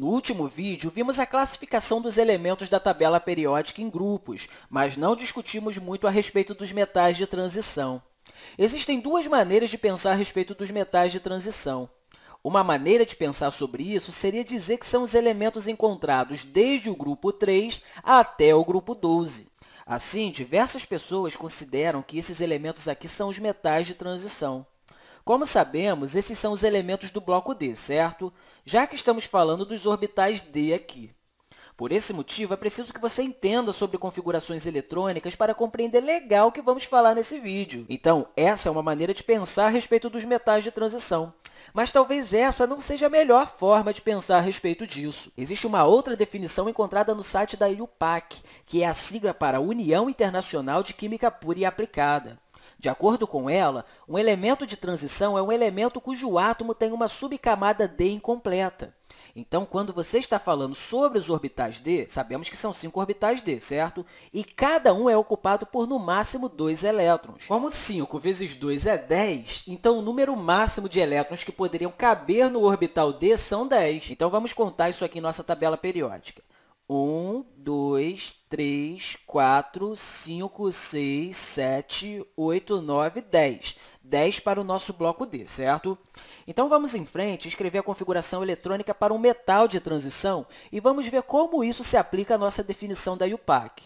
No último vídeo, vimos a classificação dos elementos da tabela periódica em grupos, mas não discutimos muito a respeito dos metais de transição. Existem duas maneiras de pensar a respeito dos metais de transição. Uma maneira de pensar sobre isso seria dizer que são os elementos encontrados desde o grupo 3 até o grupo 12. Assim, diversas pessoas consideram que esses elementos aqui são os metais de transição. Como sabemos, esses são os elementos do bloco D, certo? Já que estamos falando dos orbitais D aqui. Por esse motivo, é preciso que você entenda sobre configurações eletrônicas para compreender legal o que vamos falar nesse vídeo. Então, essa é uma maneira de pensar a respeito dos metais de transição. Mas talvez essa não seja a melhor forma de pensar a respeito disso. Existe uma outra definição encontrada no site da IUPAC, que é a sigla para União Internacional de Química Pura e Aplicada. De acordo com ela, um elemento de transição é um elemento cujo átomo tem uma subcamada D incompleta. Então, quando você está falando sobre os orbitais D, sabemos que são cinco orbitais D, certo? E cada um é ocupado por, no máximo, dois elétrons. Como 5 vezes 2 é 10, então o número máximo de elétrons que poderiam caber no orbital D são 10. Então, vamos contar isso aqui em nossa tabela periódica. 1, 2, 3, 4, 5, 6, 7, 8, 9, 10. 10 para o nosso bloco D, certo? Então vamos em frente escrever a configuração eletrônica para um metal de transição e vamos ver como isso se aplica à nossa definição da IUPAC.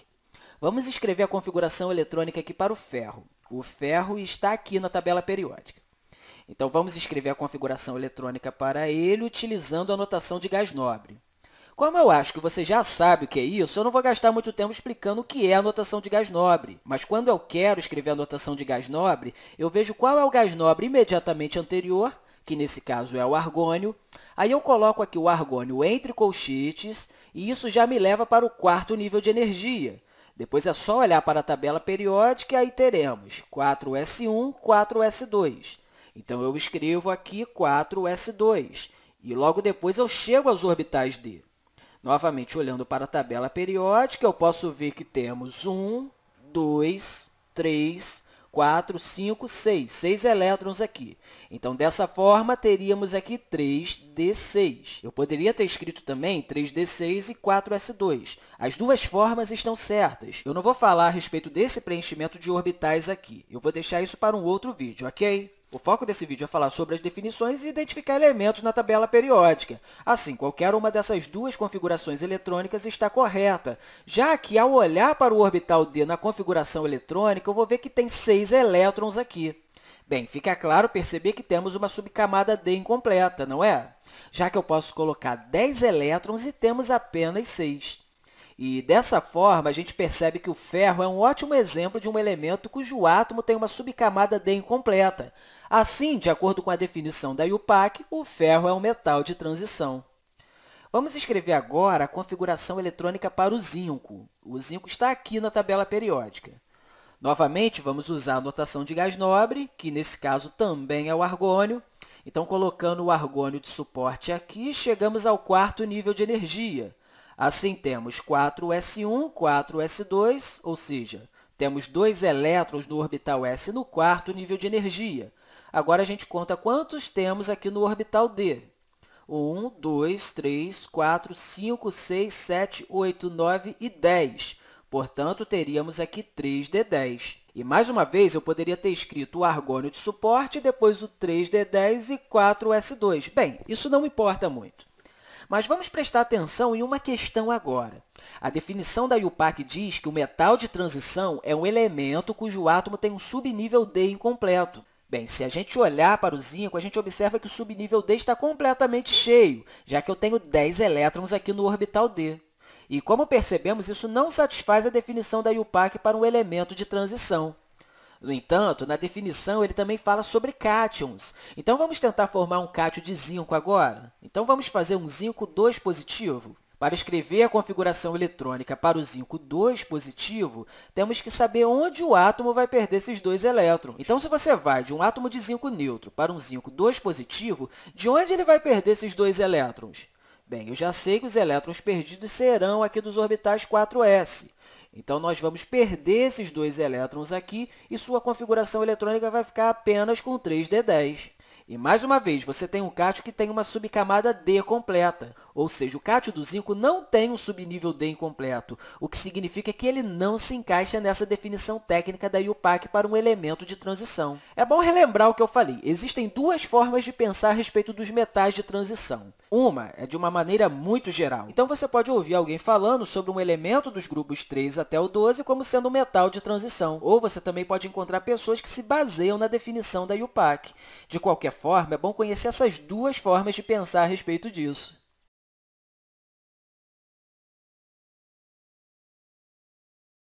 Vamos escrever a configuração eletrônica aqui para o ferro. O ferro está aqui na tabela periódica. Então vamos escrever a configuração eletrônica para ele utilizando a notação de gás nobre. Como eu acho que você já sabe o que é isso, eu não vou gastar muito tempo explicando o que é a notação de gás nobre. Mas quando eu quero escrever a notação de gás nobre, eu vejo qual é o gás nobre imediatamente anterior, que nesse caso é o argônio. Aí eu coloco aqui o argônio entre colchetes e isso já me leva para o quarto nível de energia. Depois é só olhar para a tabela periódica e aí teremos 4S1, 4S2. Então, eu escrevo aqui 4S2 e logo depois eu chego às orbitais D. Novamente, olhando para a tabela periódica, eu posso ver que temos 1, 2, 3, 4, 5, 6. 6 elétrons aqui. Então, dessa forma, teríamos aqui 3D6. Eu poderia ter escrito também 3D6 e 4S2. As duas formas estão certas. Eu não vou falar a respeito desse preenchimento de orbitais aqui. Eu vou deixar isso para um outro vídeo, ok? O foco desse vídeo é falar sobre as definições e identificar elementos na tabela periódica. Assim, qualquer uma dessas duas configurações eletrônicas está correta, já que ao olhar para o orbital D na configuração eletrônica, eu vou ver que tem seis elétrons aqui. Bem, fica claro perceber que temos uma subcamada D incompleta, não é? Já que eu posso colocar 10 elétrons e temos apenas 6. E dessa forma, a gente percebe que o ferro é um ótimo exemplo de um elemento cujo átomo tem uma subcamada D incompleta. Assim, de acordo com a definição da IUPAC, o ferro é um metal de transição. Vamos escrever agora a configuração eletrônica para o zinco. O zinco está aqui na tabela periódica. Novamente, vamos usar a notação de gás nobre, que nesse caso também é o argônio. Então, colocando o argônio de suporte aqui, chegamos ao quarto nível de energia, Assim, temos 4s1, 4s2, ou seja, temos dois elétrons no orbital s no quarto nível de energia. Agora, a gente conta quantos temos aqui no orbital d. 1, 2, 3, 4, 5, 6, 7, 8, 9 e 10. Portanto, teríamos aqui 3D10. E, mais uma vez, eu poderia ter escrito o argônio de suporte, depois o 3D10 e 4S2. Bem, isso não importa muito. Mas vamos prestar atenção em uma questão agora. A definição da IUPAC diz que o metal de transição é um elemento cujo átomo tem um subnível D incompleto. Bem, se a gente olhar para o zinco, a gente observa que o subnível D está completamente cheio, já que eu tenho 10 elétrons aqui no orbital D. E como percebemos, isso não satisfaz a definição da IUPAC para um elemento de transição. No entanto, na definição ele também fala sobre cátions. Então vamos tentar formar um cátion de zinco agora? Então vamos fazer um zinco 2 positivo. Para escrever a configuração eletrônica para o zinco 2 positivo, temos que saber onde o átomo vai perder esses dois elétrons. Então, se você vai de um átomo de zinco neutro para um zinco 2 positivo, de onde ele vai perder esses dois elétrons? Bem, eu já sei que os elétrons perdidos serão aqui dos orbitais 4s. Então, nós vamos perder esses dois elétrons aqui e sua configuração eletrônica vai ficar apenas com 3D10. E, mais uma vez, você tem um cátion que tem uma subcamada D completa, ou seja, o cátion do zinco não tem um subnível D incompleto, o que significa que ele não se encaixa nessa definição técnica da IUPAC para um elemento de transição. É bom relembrar o que eu falei. Existem duas formas de pensar a respeito dos metais de transição. Uma é de uma maneira muito geral. Então, você pode ouvir alguém falando sobre um elemento dos grupos 3 até o 12 como sendo um metal de transição. Ou você também pode encontrar pessoas que se baseiam na definição da IUPAC. De qualquer forma, é bom conhecer essas duas formas de pensar a respeito disso.